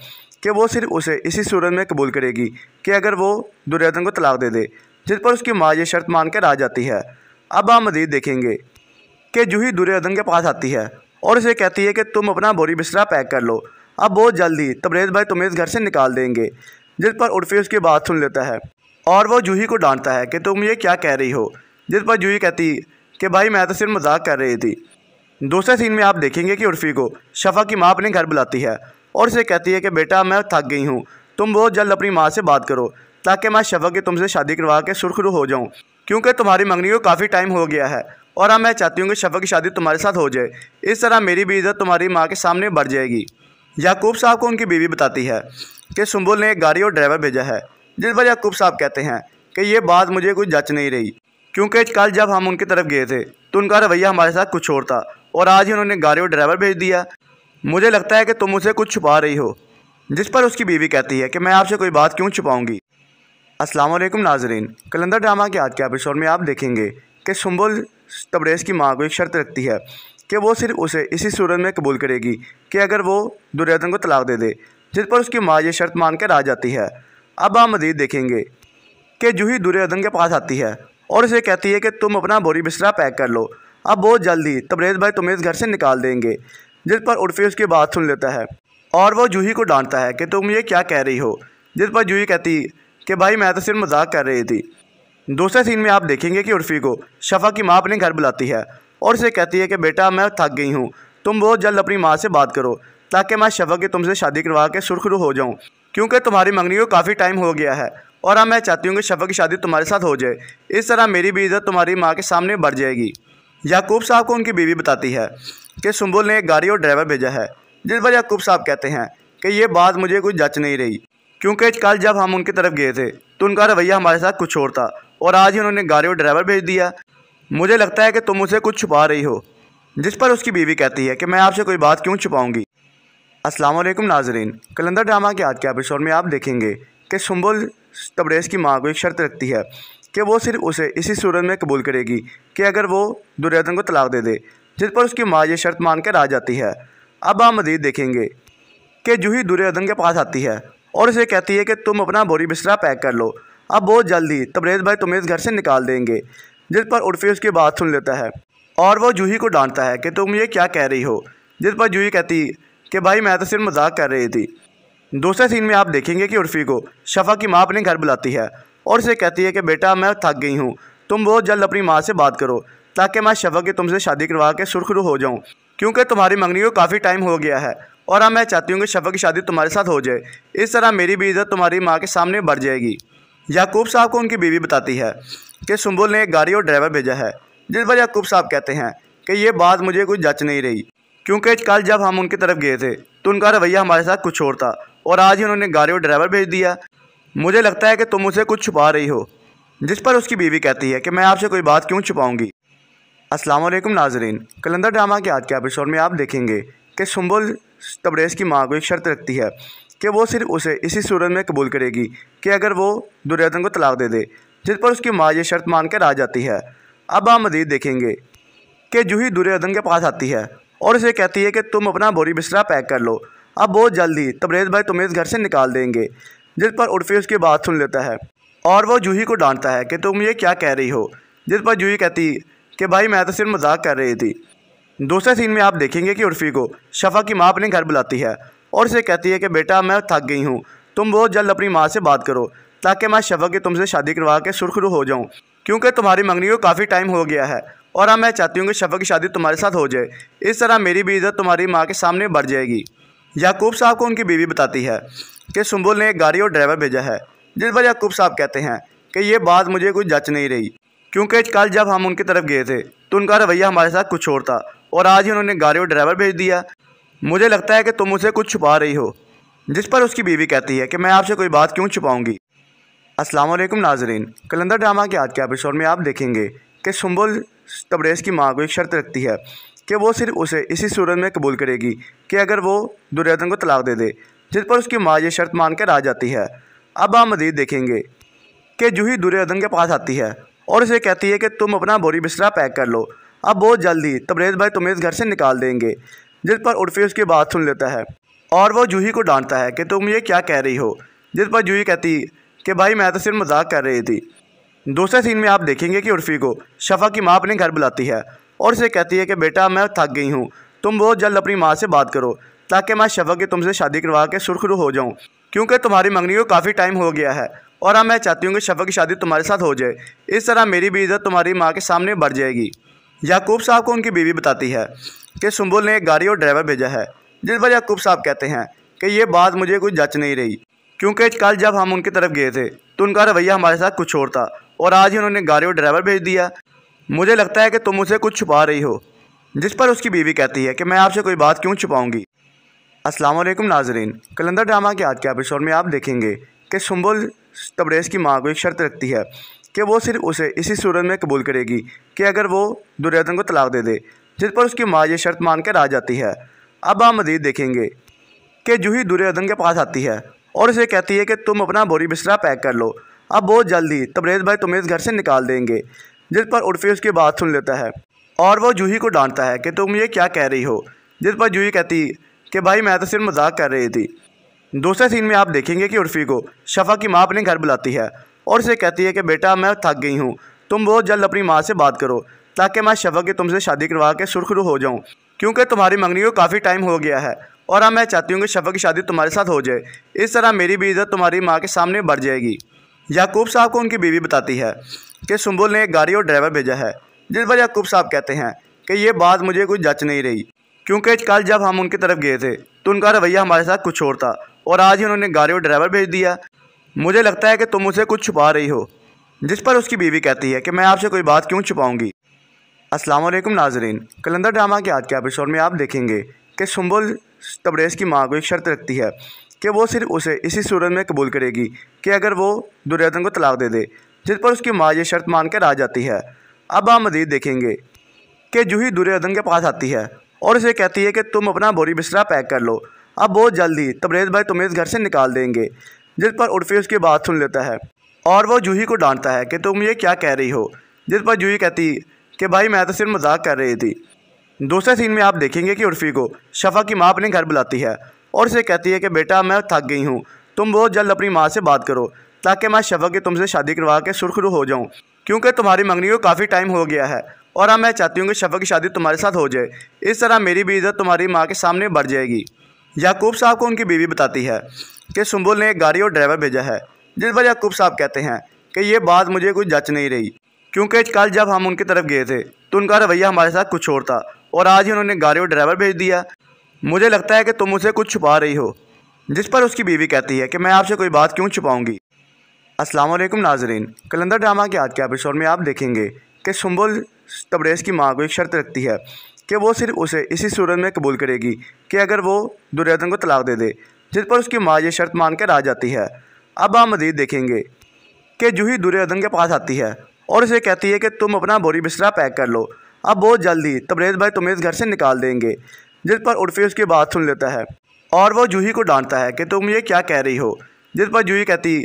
कि वो सिर्फ उसे इसी सूरत में कबूल करेगी कि अगर वो दुर्योधन को तलाक दे दे जिस पर उसकी माँ ये शर्त मान कर आ जाती है अब आप मज़ीद देखेंगे कि जूही दुर्योधन के पास आती है और उसे कहती है कि तुम अपना बोरी बिस्तरा पैक कर लो अब बहुत जल्दी तबरेज भाई तुम्हें इस घर से निकाल देंगे जिस पर उर्फी उसकी बात सुन लेता है और वो जूही को डांटता है कि तुम ये क्या कह रही हो जिस पर जूही कहती कि भाई मैं तो सिर्फ मजाक कर रही थी दूसरे सीन में आप देखेंगे कि उर्फी को शफा की माँ अपने घर बुलाती है और उसे कहती है कि बेटा मैं थक गई हूँ तुम बहुत जल्द अपनी माँ से बात करो ताकि मैं शफा की तुमसे शादी करवा के सुरखरू हो जाऊँ क्योंकि तुम्हारी मंगनी को काफ़ी टाइम हो गया है और अब मैं चाहती हूँ कि शफ़ा की शादी तुम्हारे साथ हो जाए इस तरह मेरी भी इज़्ज़त तुम्हारी माँ के सामने बढ़ जाएगी याकूब साहब को उनकी बीवी बताती है कि सुम्बुल ने एक गाड़ी और ड्राइवर भेजा है जिस पर याकूब साहब कहते हैं कि ये बात मुझे कुछ जच नहीं रही क्योंकि कल जब हम उनकी तरफ गए थे तो उनका रवैया हमारे साथ कुछ और था और आज ही उन्होंने गाड़ी और ड्राइवर भेज दिया मुझे लगता है कि तुम उसे कुछ छुपा रही हो जिस पर उसकी बीवी कहती है कि मैं आपसे कोई बात क्यों छुपाऊंगी असलम नाजरीन कलंदर ड्रामा के आज के एपिसोड में आप देखेंगे कि सुम्बुल तबरेज की माँ को एक शर्त रखती है कि वो सिर्फ उसे इसी सूरत में कबूल करेगी कि अगर वो दुर्योधन को तलाक दे दे जिस पर उसकी माँ ये शर्त मान कर आ जाती है अब आप मजीद देखेंगे कि जूही दुर्योधन के पास आती है और उसे कहती है कि तुम अपना बोरी बिस्तरा पैक कर लो अब बहुत जल्दी तबरेज भाई तुम्हें इस घर से निकाल देंगे जिस पर उर्फी उसकी बात सुन लेता है और वो जूही को डांटता है कि तुम ये क्या कह रही हो जिस पर जूही कहती कि भाई मैं तो सिर्फ मजाक कर रही थी दूसरे सीन में आप देखेंगे कि उर्फी को शफा की माँ अपने घर बुलाती है और उसे कहती है कि बेटा मैं थक गई हूँ तुम बहुत जल्द अपनी माँ से बात करो ताकि मैं शफा की तुमसे शादी करवा के सुरखरू हो जाऊँ क्योंकि तुम्हारी मंगनी को काफ़ी टाइम हो गया है और अब मैं चाहती हूँ कि शफा की शादी तुम्हारे साथ हो जाए इस तरह मेरी भी इज़्जत तुम्हारी माँ के सामने बढ़ जाएगी याकूब साहब को उनकी बीवी बताती है कि सुम्बुल ने एक गाड़ी और ड्राइवर भेजा है जिस पर याकूब साहब कहते हैं कि ये बात मुझे कुछ जच नहीं रही क्योंकि कल जब हम उनकी तरफ गए थे तो उनका रवैया हमारे साथ कुछ और था और आज ही उन्होंने गाड़ी और ड्राइवर भेज दिया मुझे लगता है कि तुम उसे कुछ छुपा रही हो जिस पर उसकी बीवी कहती है कि मैं आपसे कोई बात क्यों छुपाऊंगी अस्सलाम वालेकुम नाजरीन कलंदर ड्रामा के आज के एपिसोड में आप देखेंगे कि सुम्बुल तबरेज़ की माँ को एक शर्त रखती है कि वो सिर्फ उसे इसी सूरत में कबूल करेगी कि अगर वो दुर्योधन को तलाक दे दे जिस पर उसकी माँ ये शर्त मान कर आ जाती है अब आप मजीद देखेंगे कि जूही दुर्योधन के पास आती है और उसे कहती है कि तुम अपना बोरी बिस्तरा पैक कर लो अब बहुत जल्दी तबरेज़ भाई तुम्हें इस घर से निकाल देंगे जिस पर उर्फी उसकी बात सुन लेता है और वो जूही को डांटता है कि तुम ये क्या कह रही हो जिस पर जूही कहती कि भाई मैं तो सिर्फ मजाक कर रही थी दूसरे सीन में आप देखेंगे कि उर्फी को शफा की माँ अपने घर बुलाती है और उसे कहती है कि बेटा मैं थक गई हूँ तुम बहुत जल्द अपनी माँ से बात करो ताकि मैं शफा की तुमसे शादी करवा के सुरखरू हो जाऊँ क्योंकि तुम्हारी मंगनी को काफ़ी टाइम हो गया है और अब मैं चाहती हूँ कि शफा की शादी तुम्हारे साथ हो जाए इस तरह मेरी भी इज़्ज़त तुम्हारी माँ के सामने बढ़ जाएगी याकूब साहब को उनकी बीवी बताती है कि सुम्बुल ने एक गाड़ी और ड्राइवर भेजा है जिस पर याकूब साहब कहते हैं कि ये बात मुझे कुछ जच नहीं रही क्योंकि कल जब हम उनकी तरफ गए थे तो उनका रवैया हमारे साथ कुछ और था और आज ही उन्होंने गाड़ी और ड्राइवर भेज दिया मुझे लगता है कि तुम उसे कुछ छुपा रही हो जिस पर उसकी बीवी कहती है कि मैं आपसे कोई बात क्यों छुपाऊंगी अस्सलाम वालेकुम नाजरीन कलंदर ड्रामा के आज के एपिसोड में आप देखेंगे कि सुम्बुल तबरेज़ की माँ को एक शर्त रखती है कि वो सिर्फ उसे इसी सूरत में कबूल करेगी कि अगर वो दुर्योधन को तलाक दे दे जिस पर उसकी माँ ये शर्त मान कर आ जाती है अब आप मजीद देखेंगे कि जूही दुर्योधन के पास आती है और उसे कहती है कि तुम अपना बोरी बिस्तरा पैक कर लो अब बहुत जल्दी तबरेज़ भाई तुम्हें इस घर से निकाल देंगे जिस पर उर्फी उसकी बात सुन लेता है और वो जूही को डांटता है कि तुम ये क्या कह रही हो जिस पर जूही कहती कि भाई मैं तो सिर्फ मजाक कर रही थी दूसरे सीन में आप देखेंगे कि उर्फी को शफा की माँ अपने घर बुलाती है और उसे कहती है कि बेटा मैं थक गई हूँ तुम बहुत जल्द अपनी माँ से बात करो ताकि मैं शफक की तुमसे शादी करवा के सुरखरु हो जाऊँ क्योंकि तुम्हारी मंगनी को काफ़ी टाइम हो गया है और अब मैं चाहती हूँ कि शफक की शादी तुम्हारे साथ हो जाए इस तरह मेरी भी इज़्जत तुम्हारी माँ के सामने बढ़ जाएगी याकूब साहब को उनकी बीवी बताती है कि सुम्बुल ने एक गाड़ी और ड्राइवर भेजा है जिस पर याकूब साहब कहते हैं कि ये बात मुझे कुछ जच नहीं रही क्योंकि कल जब हम उनकी तरफ गए थे तो उनका रवैया हमारे साथ कुछ और था और आज ही उन्होंने गाड़ी और ड्राइवर भेज दिया मुझे लगता है कि तुम उसे कुछ छुपा रही हो जिस पर उसकी बीवी कहती है कि मैं आपसे कोई बात क्यों छुपाऊंगी अस्सलाम वालेकुम नाजरीन कलंदर ड्रामा के आज के एपिसोड में आप देखेंगे कि सुम्बुल तबरेज़ की माँ को एक शर्त रखती है कि वो सिर्फ उसे इसी सूरत में कबूल करेगी कि अगर वो दुर्योधन को तलाक दे दे जिस पर उसकी माँ ये शर्त मान कर आ जाती है अब आप मज़ीद देखेंगे कि जूही दुर्योधन के पास आती है और उसे कहती है कि तुम अपना बोरी बिस्तरा पैक कर लो अब बहुत जल्दी तबरेज़ भाई तुम्हें इस घर से निकाल देंगे जिस पर उर्फी उसकी बात सुन लेता है और वह जूही को डांटता है कि तुम ये क्या कह रही हो जिस पर जूही कहती कि भाई मैं तो सिर्फ मजाक कर रही थी दूसरे सीन में आप देखेंगे कि उर्फी को शफा की माँ अपने घर बुलाती है और उसे कहती है कि बेटा मैं थक गई हूँ तुम बहुत जल्द अपनी माँ से बात करो ताकि मैं शफा की तुमसे शादी करवा के सुरखरू हो जाऊँ क्योंकि तुम्हारी मंगनी को काफ़ी टाइम हो गया है और अब मैं चाहती हूँ कि शफा की शादी तुम्हारे साथ हो जाए इस तरह मेरी भी इज़्ज़त तुम्हारी माँ के सामने बढ़ जाएगी याकूब साहब को उनकी बीवी बताती है कि सुम्बुल ने एक गाड़ी और ड्राइवर भेजा है जिस पर याकूब साहब कहते हैं कि ये बात मुझे कुछ जच नहीं रही क्योंकि कल जब हम उनकी तरफ गए थे तो उनका रवैया हमारे साथ कुछ और था और आज ही उन्होंने गाड़ी और ड्राइवर भेज दिया मुझे लगता है कि तुम उसे कुछ छुपा रही हो जिस पर उसकी बीवी कहती है कि मैं आपसे कोई बात क्यों छुपाऊंगी अस्सलाम वालेकुम नाजरीन कलंदर ड्रामा के आज के एपिसोड में आप देखेंगे कि सुम्बुल तबरेज़ की माँ को एक शर्त रखती है कि वो सिर्फ उसे इसी सूरत में कबूल करेगी कि अगर वो दुर्योधन को तलाक दे दे जिस पर उसकी माँ ये शर्त कर आ जाती है अब आप मजीद देखेंगे कि जूही दुर्योधन के पास आती है और उसे कहती है कि तुम अपना बोरी बिस्तरा पैक कर लो अब बहुत जल्दी तबरेज भाई तुम्हें इस घर से निकाल देंगे जिस पर उर्फी उसकी बात सुन लेता है और वो जूही को डांटता है कि तुम ये क्या कह रही हो जिस पर जूही कहती कि भाई मैं तो सिर्फ मजाक कर रही थी दूसरे सीन में आप देखेंगे कि उर्फी को शफा की माँ अपने घर बुलाती है और उसे कहती है कि बेटा मैं थक गई हूँ तुम बहुत जल्द अपनी माँ से बात करो ताकि मैं शबक की तुमसे शादी करवा के सुरखरू हो जाऊँ क्योंकि तुम्हारी मंगनी को काफ़ी टाइम हो गया है और अब मैं चाहती हूँ कि शबक की शादी तुम्हारे साथ हो जाए इस तरह मेरी भी इज़्जत तुम्हारी माँ के सामने बढ़ जाएगी याकूब साहब को उनकी बीवी बताती है कि सुम्बुल ने एक गाड़ी और ड्राइवर भेजा है जिस पर याकूब साहब कहते हैं कि ये बात मुझे कुछ जच नहीं रही क्योंकि कल जब हम उनकी तरफ गए थे तो उनका रवैया हमारे साथ कुछ और था और आज ही उन्होंने गाड़ी और ड्राइवर भेज दिया मुझे लगता है कि तुम उसे कुछ छुपा रही हो जिस पर उसकी बीवी कहती है कि मैं आपसे कोई बात क्यों छुपाऊंगी अस्सलाम वालेकुम नाजरीन कलंदर ड्रामा के आज के एपिसोड में आप देखेंगे कि शुम्बुल तबरेज़ की माँ को एक शर्त रखती है कि वो सिर्फ उसे इसी सूरत में कबूल करेगी कि अगर वो दुर्योधन को तलाक दे दे जिस पर उसकी माँ ये शर्त मान कर आ जाती है अब आप मजीद देखेंगे कि जूही दुर्योधन के पास आती है और उसे कहती है कि तुम अपना बोरी बिस्तरा पैक कर लो अब बहुत जल्दी तबरेज़ भाई तुम्हें इस घर से निकाल देंगे जिस पर उर्फी उसकी बात सुन लेता है और वह जूही को डांटता है कि तुम ये क्या कह रही हो जिस पर जूही कहती कि भाई मैं तो सिर्फ मजाक कर रही थी दूसरे सीन में आप देखेंगे कि उर्फी को शफा की माँ अपने घर बुलाती है और उसे कहती है कि बेटा मैं थक गई हूँ तुम बहुत जल्द अपनी माँ से बात करो ताकि मैं शफा की तुमसे शादी करवा के सुरखरू हो जाऊँ क्योंकि तुम्हारी मंगनी को काफ़ी टाइम हो गया है और अब मैं चाहती हूँ कि शफा की शादी तुम्हारे साथ हो जाए इस तरह मेरी भी इज़्जत तुम्हारी माँ के सामने बढ़ जाएगी याकूब साहब को उनकी बीवी बताती है कि सुम्बुल ने एक गाड़ी और ड्राइवर भेजा है जिस पर याकूब साहब कहते हैं कि ये बात मुझे कुछ जच नहीं रही क्योंकि कल जब हम उनकी तरफ गए थे तो उनका रवैया हमारे साथ कुछ और था और आज ही उन्होंने गाड़ी और ड्राइवर भेज दिया मुझे लगता है कि तुम उसे कुछ छुपा रही हो जिस पर उसकी बीवी कहती है कि मैं आपसे कोई बात क्यों छुपाऊंगी वालेकुम नाजरीन कलंदर ड्रामा के आज के एपिसोड में आप देखेंगे कि सुम्बुल तबरेज़ की माँ को एक शर्त रखती है कि वो सिर्फ उसे इसी सूरत में कबूल करेगी कि अगर वो दुर्योधन को तलाक दे दे जिस पर उसकी माँ ये शर्त मान कर आ जाती है अब आप मजीद देखेंगे कि जूही दुर्योधन के पास आती है और उसे कहती है कि तुम अपना बोरी बिस्तरा पैक कर लो अब बहुत जल्दी तबरेज़ भाई तुम्हें इस घर से निकाल देंगे जिस पर उर्फी उसकी बात सुन लेता है और वो जूही को डांटता है कि तुम ये क्या कह रही हो जिस पर जूही कहती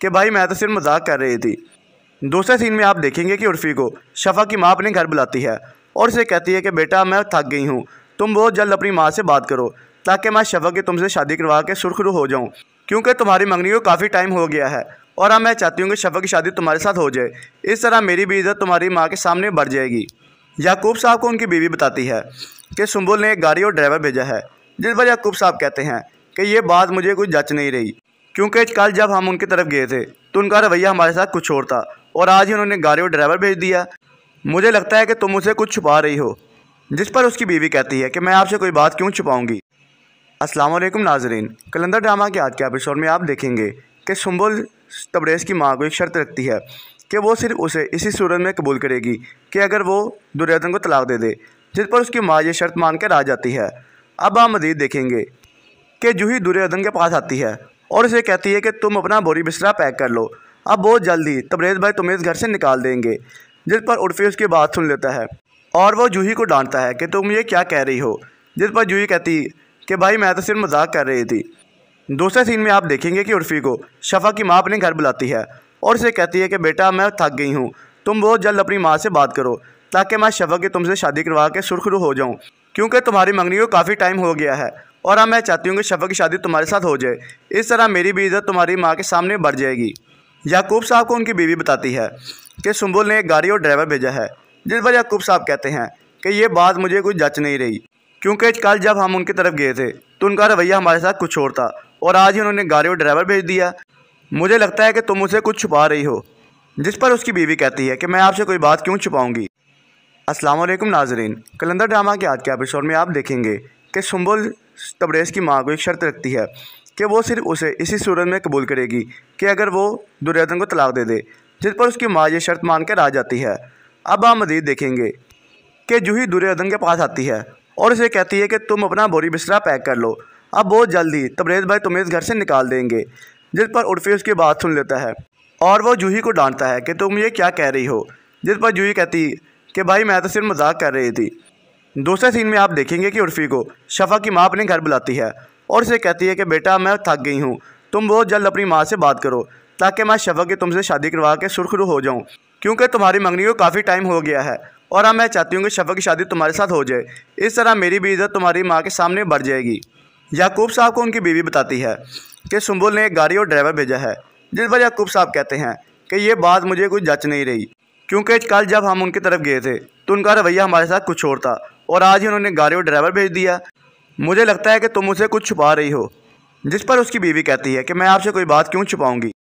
कि भाई मैं तो सिर्फ मजाक कर रही थी दूसरे सीन में आप देखेंगे कि उर्फी को शफा की माँ अपने घर बुलाती है और उसे कहती है कि बेटा मैं थक गई हूँ तुम बहुत जल्द अपनी माँ से बात करो ताकि मैं शफा की तुमसे शादी करवा के सुरखरू हो जाऊँ क्योंकि तुम्हारी मंगनी को काफ़ी टाइम हो गया है और अब मैं चाहती हूँ कि शफ़ा की शादी तुम्हारे साथ हो जाए इस तरह मेरी भी इज़्ज़त तुम्हारी माँ के सामने बढ़ जाएगी याकूब साहब को उनकी बीवी बताती है कि सुम्बुल ने एक गाड़ी और ड्राइवर भेजा है जिस पर याकूब साहब कहते हैं कि ये बात मुझे कुछ जच नहीं रही क्योंकि कल जब हम उनकी तरफ गए थे तो उनका रवैया हमारे साथ कुछ और था और आज ही उन्होंने गाड़ी और ड्राइवर भेज दिया मुझे लगता है कि तुम उसे कुछ छुपा रही हो जिस पर उसकी बीवी कहती है कि मैं आपसे कोई बात क्यों छुपाऊंगी अस्सलाम वालेकुम नाजरीन कलंदर ड्रामा के आज के एपिसोड में आप देखेंगे कि सुम्बुल तबरेज़ की माँ को एक शर्त रखती है कि वो सिर्फ उसे इसी सूरत में कबूल करेगी कि अगर वो दुर्योधन को तलाक दे दे जिस पर उसकी माँ ये शर्त मान कर आ जाती है अब आप मजीद देखेंगे कि जूही दुर्योधन के पास आती है और उसे कहती है कि तुम अपना बोरी बिस्तरा पैक कर लो अब बहुत जल्दी तबरेज़ भाई तुम्हें इस घर से निकाल देंगे जिस पर उर्फी उसकी बात सुन लेता है और वो जूही को डांटता है कि तुम ये क्या कह रही हो जिस पर जूही कहती कि भाई मैं तो सिर्फ मजाक कर रही थी दूसरे सीन में आप देखेंगे कि उर्फी को शफा की माँ अपने घर बुलाती है और उसे कहती है कि बेटा मैं थक गई हूँ तुम बहुत जल्द अपनी माँ से बात करो ताकि मैं शफा की तुमसे शादी करवा के सुरखरू हो जाऊँ क्योंकि तुम्हारी मंगनी को काफ़ी टाइम हो गया है और अब मैं चाहती हूँ कि शफा की शादी तुम्हारे साथ हो जाए इस तरह मेरी भी इज़्जत तुम्हारी माँ के सामने बढ़ जाएगी याकूब साहब को उनकी बीवी बताती है कि सुम्बुल ने एक गाड़ी और ड्राइवर भेजा है जिस पर याकूब साहब कहते हैं कि ये बात मुझे कुछ जच नहीं रही क्योंकि कल जब हम उनकी तरफ गए थे तो उनका रवैया हमारे साथ कुछ और था और आज ही उन्होंने गाड़ी और ड्राइवर भेज दिया मुझे लगता है कि तुम उसे कुछ छुपा रही हो जिस पर उसकी बीवी कहती है कि मैं आपसे कोई बात क्यों छुपाऊंगी अस्सलाम वालेकुम नाजरीन कलंदर ड्रामा के आज के एपिसोड में आप देखेंगे कि सुम्बुल तबरेज़ की माँ को एक शर्त रखती है कि वो सिर्फ उसे इसी सूरत में कबूल करेगी कि अगर वो दुर्योधन को तलाक दे दे जिस पर उसकी माँ ये शर्त मान कर आ जाती है अब आप मज़ीद देखेंगे कि जूही दुर्योधन के पास आती है और उसे कहती है कि तुम अपना बोरी बिस्तरा पैक कर लो अब बहुत जल्दी तबरेज़ भाई तुम्हें इस घर से निकाल देंगे जिस पर उर्फी उसकी बात सुन लेता है और वो जूही को डांटता है कि तुम ये क्या कह रही हो जिस पर जूही कहती कि भाई मैं तो सिर्फ मजाक कर रही थी दूसरे सीन में आप देखेंगे कि उर्फी को शफा की माँ अपने घर बुलाती है और उसे कहती है कि बेटा मैं थक गई हूँ तुम बहुत जल्द अपनी माँ से बात करो ताकि मैं शफा की तुमसे शादी करवा के सुरखरू हो जाऊँ क्योंकि तुम्हारी मंगनी को काफ़ी टाइम हो गया है और अब मैं चाहती हूँ कि शफा की शादी तुम्हारे साथ हो जाए इस तरह मेरी भी इज़्ज़त तुम्हारी माँ के सामने बढ़ जाएगी याकूब साहब को उनकी बीवी बताती है कि सुम्बुल ने एक गाड़ी और ड्राइवर भेजा है जिस पर याकूब साहब कहते हैं कि ये बात मुझे कुछ जच नहीं रही क्योंकि कल जब हम उनकी तरफ गए थे तो उनका रवैया हमारे साथ कुछ और था और आज ही उन्होंने गाड़ी और ड्राइवर भेज दिया मुझे लगता है कि तुम उसे कुछ छुपा रही हो जिस पर उसकी बीवी कहती है कि मैं आपसे कोई बात क्यों छुपाऊंगी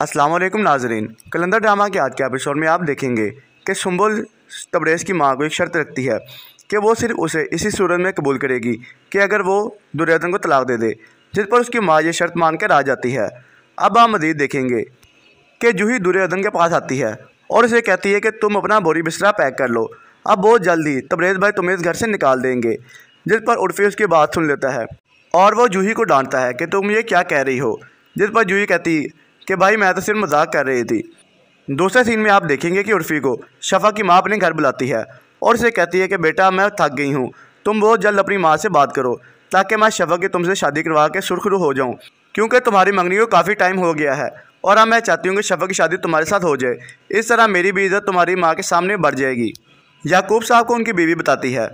अस्सलाम वालेकुम नाजरीन कलंदर ड्रामा के आज के एपिसोड में आप देखेंगे कि सुम्बुल तबरेज़ की माँ को एक शर्त रखती है कि वो सिर्फ उसे इसी सूरत में कबूल करेगी कि अगर वो दुर्योधन को तलाक दे दे जिस पर उसकी माँ ये शर्त मान कर आ जाती है अब आप मजीद देखेंगे कि जूही दुर्योधन के पास आती है और उसे कहती है कि तुम अपना बोरी बिस्तरा पैक कर लो अब बहुत जल्दी तबरेज भाई तुम्हें इस घर से निकाल देंगे जिस पर उर्फी उसकी बात सुन लेता है और वो जूही को डांटता है कि तुम ये क्या कह रही हो जिस पर जूही कहती कि भाई मैं तो सिर्फ मजाक कर रही थी दूसरे सीन में आप देखेंगे कि उर्फी को शफा की माँ अपने घर बुलाती है और उसे कहती है कि बेटा मैं थक गई हूँ तुम बहुत जल्द अपनी माँ से बात करो ताकि मैं शफक की तुमसे शादी करवा के सुरखरू हो जाऊँ क्योंकि तुम्हारी मंगनी को काफ़ी टाइम हो गया है और अब मैं चाहती हूँ कि शफक की शादी तुम्हारे साथ हो जाए इस तरह मेरी भी इज़्जत तुम्हारी माँ के सामने बढ़ जाएगी याकूब साहब को उनकी बीवी बताती है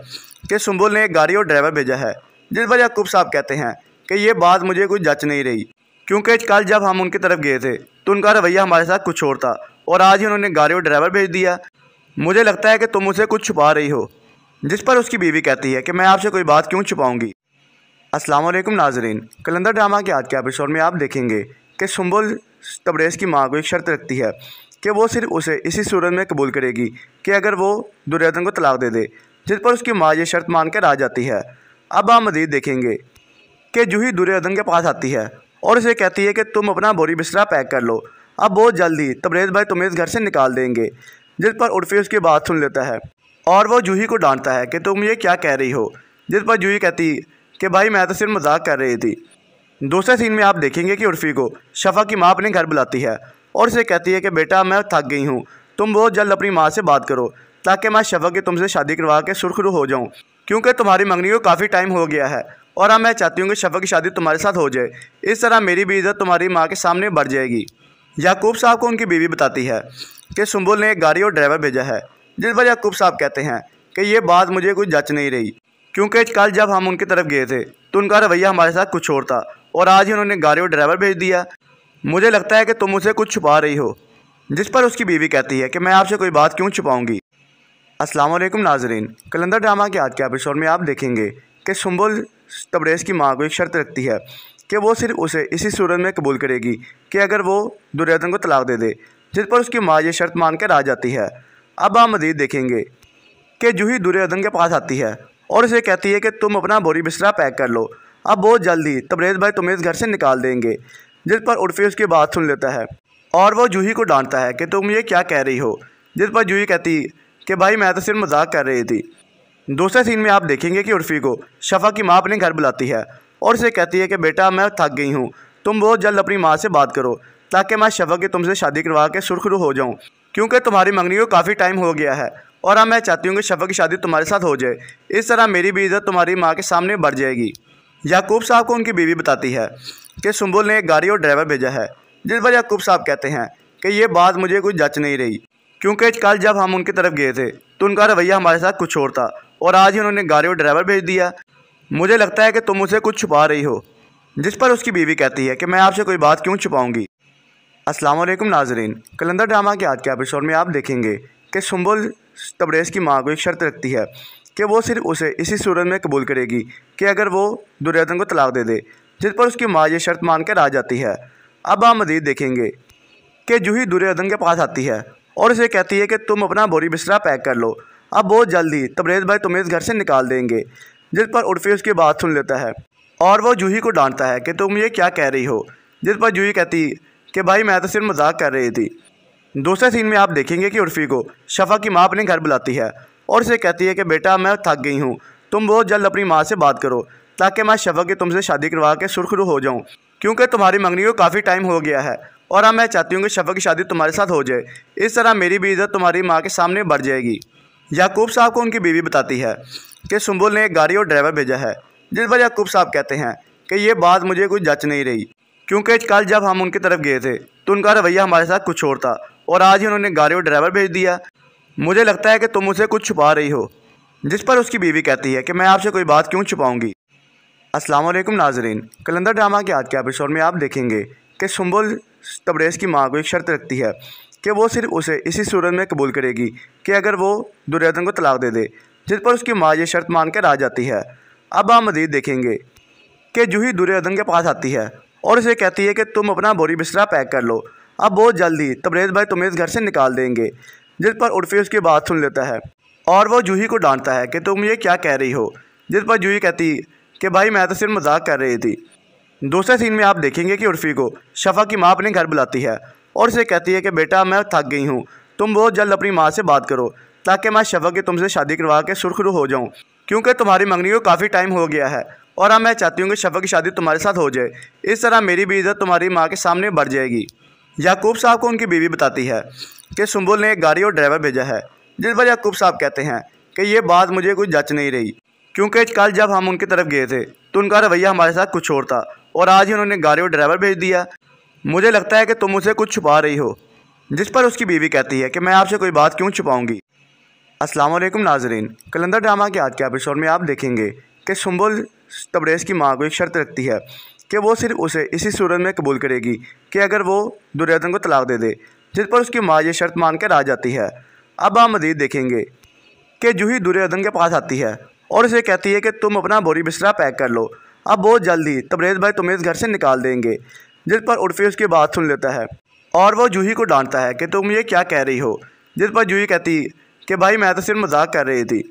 कि सुम्बुल ने एक गाड़ी और ड्राइवर भेजा है जिस पर याकूब साहब कहते हैं कि ये बात मुझे कुछ जच नहीं रही क्योंकि कल जब हम उनकी तरफ गए थे तो उनका रवैया हमारे साथ कुछ और था और आज ही उन्होंने गाड़ी और ड्राइवर भेज दिया मुझे लगता है कि तुम उसे कुछ छुपा रही हो जिस पर उसकी बीवी कहती है कि मैं आपसे कोई बात क्यों छुपाऊंगी अस्सलाम वालेकुम नाजरीन कलंदर ड्रामा के आज के एपिसोड में आप देखेंगे कि सुम्बुल तबरेज़ की माँ को एक शर्त रखती है कि वो सिर्फ उसे इसी सूरत में कबूल करेगी कि अगर वो दुर्योधन को तलाक दे दे जिस पर उसकी माँ ये शर्त मान कर आ जाती है अब आप मजीद देखेंगे कि जूही दुर्योधन के पास आती है और उसे कहती है कि तुम अपना बोरी बिस्तरा पैक कर लो अब बहुत जल्दी तबरेज़ भाई तुम्हें इस घर से निकाल देंगे जिस पर उर्फी उसकी बात सुन लेता है और वो जूही को डांटता है कि तुम ये क्या कह रही हो जिस पर जूही कहती कि भाई मैं तो सिर्फ मजाक कर रही थी दूसरे सीन में आप देखेंगे कि उर्फी को शफा की माँ अपने घर बुलाती है और उसे कहती है कि बेटा मैं थक गई हूँ तुम बहुत जल्द अपनी माँ से बात करो ताकि मैं शफा की तुमसे शादी करवा के सुरखरू हो जाऊँ क्योंकि तुम्हारी मंगनी को काफ़ी टाइम हो गया है और अब मैं चाहती हूँ कि शफा की शादी तुम्हारे साथ हो जाए इस तरह मेरी भी इज़्ज़त तुम्हारी माँ के सामने बढ़ जाएगी याकूब साहब को उनकी बीवी बताती है कि सुम्बुल ने एक गाड़ी और ड्राइवर भेजा है जिस पर याकूब साहब कहते हैं कि ये बात मुझे कुछ जच नहीं रही क्योंकि कल जब हम उनकी तरफ गए थे तो उनका रवैया हमारे साथ कुछ और था और आज ही उन्होंने गाड़ी और ड्राइवर भेज दिया मुझे लगता है कि तुम उसे कुछ छुपा रही हो जिस पर उसकी बीवी कहती है कि मैं आपसे कोई बात क्यों छुपाऊंगी वालेकुम नाजरीन कलंदर ड्रामा के आज के एपिसोड में आप देखेंगे कि सुम्बुल तबरेज़ की माँ को एक शर्त रखती है कि वो सिर्फ उसे इसी सूरत में कबूल करेगी कि अगर वो दुर्योधन को तलाक दे दे जिस पर उसकी माँ ये शर्त मानकर आ जाती है अब आप मजीद देखेंगे कि जूही दुर्योधन के पास आती है और उसे कहती है कि तुम अपना बोरी बिस्तरा पैक कर लो अब बहुत जल्दी तबरेज़ भाई तुम्हें इस घर से निकाल देंगे जिस पर उर्फी उसकी बात सुन लेता है और वो जूही को डांटता है कि तुम ये क्या कह रही हो जिस पर जूही कहती कि भाई मैं तो सिर्फ मजाक कर रही थी दूसरे सीन में आप देखेंगे कि उर्फी को शफा की माँ अपने घर बुलाती है और उसे कहती है कि बेटा मैं थक गई हूँ तुम बहुत जल्द अपनी माँ से बात करो ताकि मैं शवक की तुमसे शादी करवा के सुरखरू हो जाऊँ क्योंकि तुम्हारी मंगनी को काफ़ी टाइम हो गया है और अब मैं चाहती हूँ कि शवक की शादी तुम्हारे साथ हो जाए इस तरह मेरी भी इज़्ज़त तुम्हारी माँ के सामने बढ़ जाएगी याकूब साहब को उनकी बीवी बताती है कि सुम्बुल ने एक गाड़ी और ड्राइवर भेजा है जिस पर याकूब साहब कहते हैं कि ये बात मुझे कुछ जच नहीं रही क्योंकि कल जब हम उनकी तरफ गए थे तो उनका रवैया हमारे साथ कुछ और था और आज ही उन्होंने गाड़ी और ड्राइवर भेज दिया मुझे लगता है कि तुम उसे कुछ छुपा रही हो जिस पर उसकी बीवी कहती है कि मैं आपसे कोई बात क्यों छुपाऊंगी असलम नाजरीन कलंदर ड्रामा के आज के एपिसोड में आप देखेंगे कि शुम्बुल तबरेज़ की माँ को एक शर्त रखती है कि वो सिर्फ उसे इसी सूरत में कबूल करेगी कि अगर वो दुर्योधन को तलाक दे दे जिस पर उसकी माँ ये शर्त मान कर आ जाती है अब आप मज़ीद देखेंगे कि जूही दुर्योधन के पास आती है और उसे कहती है कि तुम अपना बोरी बिस्तरा पैक कर लो अब बहुत जल्दी तबरेज़ भाई तुम्हें इस घर से निकाल देंगे जिस पर उर्फी उसकी बात सुन लेता है और वो जूही को डांटता है कि तुम ये क्या कह रही हो जिस पर जूही कहती कि भाई मैं तो सिर्फ मजाक कर रही थी दूसरे सीन में आप देखेंगे कि उर्फी को शफा की माँ अपने घर बुलाती है और उसे कहती है कि बेटा मैं थक गई हूँ तुम बहुत जल्द अपनी माँ से बात करो ताकि मैं शफा की तुमसे शादी करवा के सुरखरू हो जाऊँ क्योंकि तुम्हारी मंगनी को काफ़ी टाइम हो गया है और अब मैं चाहती हूँ कि शफा की शादी तुम्हारे साथ हो जाए इस तरह मेरी भी इज़्जत तुम्हारी माँ के सामने बढ़ जाएगी याकूब साहब को उनकी बीवी बताती है कि सुम्बुल ने एक गाड़ी और ड्राइवर भेजा है जिस पर याकूब साहब कहते हैं कि ये बात मुझे कुछ जच नहीं रही क्योंकि कल जब हम उनकी तरफ गए थे तो उनका रवैया हमारे साथ कुछ और था और आज ही उन्होंने गाड़ी और ड्राइवर भेज दिया मुझे लगता है कि तुम उसे कुछ छुपा रही हो जिस पर उसकी बीवी कहती है कि मैं आपसे कोई बात क्यों छुपाऊंगी अस्सलाम वालेकुम नाजरीन कलंदर ड्रामा के आज के एपिसोड में आप देखेंगे कि सुम्बुल तबरेज़ की माँ को एक शर्त रखती है कि वो सिर्फ उसे इसी सूरत में कबूल करेगी कि अगर वो दुर्योधन को तलाक दे दे जिस पर उसकी माँ ये शर्त मान कर आ जाती है अब आप मज़ीद देखेंगे कि जूही दुर्योधन के पास आती है और उसे कहती है कि तुम अपना बोरी बिस्तरा पैक कर लो अब बहुत जल्दी तबरेज भाई तुम्हें इस घर से निकाल देंगे जिस पर उर्फी उसकी बात सुन लेता है और वो जूही को डांटता है कि तुम ये क्या कह रही हो जिस पर जूही कहती कि भाई मैं तो सिर्फ मजाक कर रही थी दूसरे सीन में आप देखेंगे कि उर्फी को शफा की माँ अपने घर बुलाती है और उसे कहती है कि बेटा मैं थक गई हूँ तुम बहुत जल्द अपनी माँ से बात करो ताकि मैं शफा की तुमसे शादी करवा के सुरखरू हो जाऊँ क्योंकि तुम्हारी मंगनी को काफ़ी टाइम हो गया है और अब मैं चाहती हूँ कि शफ़ा की शादी तुम्हारे साथ हो जाए इस तरह मेरी भी इज़्ज़त तुम्हारी माँ के सामने बढ़ जाएगी याकूब साहब को उनकी बीवी बताती है कि सुम्बुल ने एक गाड़ी और ड्राइवर भेजा है जिस पर याकूब साहब कहते हैं कि ये बात मुझे कुछ जच नहीं रही क्योंकि कल जब हम उनकी तरफ गए थे तो उनका रवैया हमारे साथ कुछ और था और आज ही उन्होंने गाड़ी और ड्राइवर भेज दिया मुझे लगता है कि तुम उसे कुछ छुपा रही हो जिस पर उसकी बीवी कहती है कि मैं आपसे कोई बात क्यों छुपाऊंगी असलम नाजरीन कलंदर ड्रामा के आज के एपिसोड में आप देखेंगे कि सुम्बुल तबरेज़ की माँ को एक शर्त रखती है कि वो सिर्फ उसे इसी सूरत में कबूल करेगी कि अगर वो दुर्योधन को तलाक दे दे जिस पर उसकी माँ ये शर्त मान कर आ जाती है अब हम मजीद देखेंगे कि जूही दुर्योधन के पास आती है और उसे कहती है कि तुम अपना बोरी बिस्तरा पैक कर लो अब बहुत जल्दी तबरेज़ भाई तुम्हें इस घर से निकाल देंगे जिस पर उर्फी उसकी बात सुन लेता है और वो जूही को डांटता है कि तुम ये क्या कह रही हो जिस पर जूही कहती कि भाई मैं तो सिर्फ मजाक कर रही थी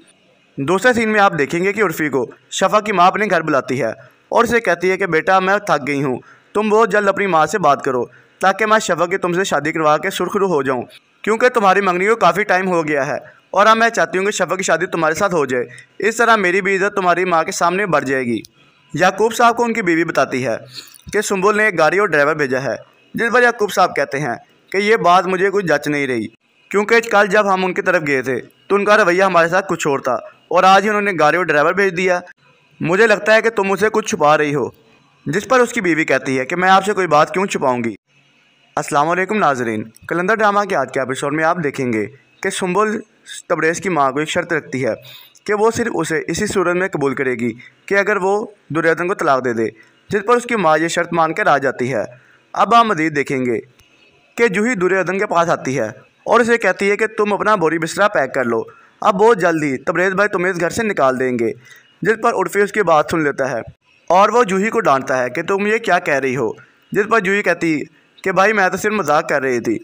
दूसरे सीन में आप देखेंगे कि उर्फी को शफा की माँ अपने घर बुलाती है और उसे कहती है कि बेटा मैं थक गई हूँ तुम बहुत जल्द अपनी माँ से बात करो ताकि मैं शफा की तुमसे शादी करवा के सुरखरू हो जाऊँ क्योंकि तुम्हारी मंगनी को काफ़ी टाइम हो गया है और अब मैं चाहती हूँ कि शफा की शादी तुम्हारे साथ हो जाए इस तरह मेरी भी इज़्ज़त तुम्हारी माँ के सामने बढ़ जाएगी याकूब साहब को उनकी बीवी बताती है कि सुम्बुल ने एक गाड़ी और ड्राइवर भेजा है जिस पर याकूब साहब कहते हैं कि ये बात मुझे कुछ जच नहीं रही क्योंकि कल जब हम उनकी तरफ गए थे तो उनका रवैया हमारे साथ कुछ और था और आज ही उन्होंने गाड़ी और ड्राइवर भेज दिया मुझे लगता है कि तुम उसे कुछ छुपा रही हो जिस पर उसकी बीवी कहती है कि मैं आपसे कोई बात क्यों छुपाऊंगी वालेकुम नाजरीन कलंदर ड्रामा के आज के एपिसोड में आप देखेंगे कि सुम्बुल तबरेज़ की माँ को एक शर्त रखती है कि वो सिर्फ उसे इसी सूरत में कबूल करेगी कि अगर वो दुर्योधन को तलाक दे दे जिस पर उसकी माँ ये शर्त मान कर आ जाती है अब आप मज़ीद देखेंगे कि जूही दुर्योधन के पास आती है और उसे कहती है कि तुम अपना बोरी बिस्तरा पैक कर लो अब बहुत जल्दी तबरेज़ भाई तुम्हें इस घर से निकाल देंगे जिस पर उर्फी उसकी बात सुन लेता है और वो जूही को डांटता है कि तुम ये क्या कह रही हो जिस पर जूही कहती कि भाई मैं तो सिर्फ मजाक कर रही थी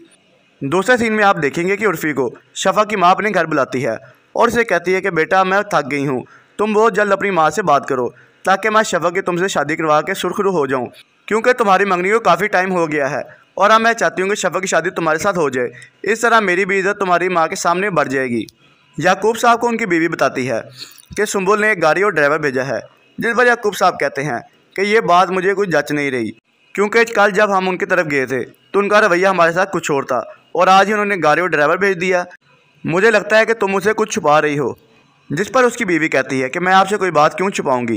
दूसरे सीन में आप देखेंगे कि उर्फी को शफा की माँ अपने घर बुलाती है और उसे कहती है कि बेटा मैं थक गई हूँ तुम बहुत जल्द अपनी माँ से बात करो ताकि मैं शफा की तुमसे शादी करवा के सुरखरू हो जाऊँ क्योंकि तुम्हारी मंगनी को काफ़ी टाइम हो गया है और अब मैं चाहती हूँ कि शफा की शादी तुम्हारे साथ हो जाए इस तरह मेरी भी इज़्ज़त तुम्हारी माँ के सामने बढ़ जाएगी याकूब साहब को उनकी बीवी बताती है कि सुम्बुल ने एक गाड़ी और ड्राइवर भेजा है जिस पर याकूब साहब कहते हैं कि ये बात मुझे कुछ जच नहीं रही क्योंकि कल जब हम उनकी तरफ गए थे तो उनका रवैया हमारे साथ कुछ और था और आज ही उन्होंने गाड़ी और ड्राइवर भेज दिया मुझे लगता है कि तुम उसे कुछ छुपा रही हो जिस पर उसकी बीवी कहती है कि मैं आपसे कोई बात क्यों छुपाऊंगी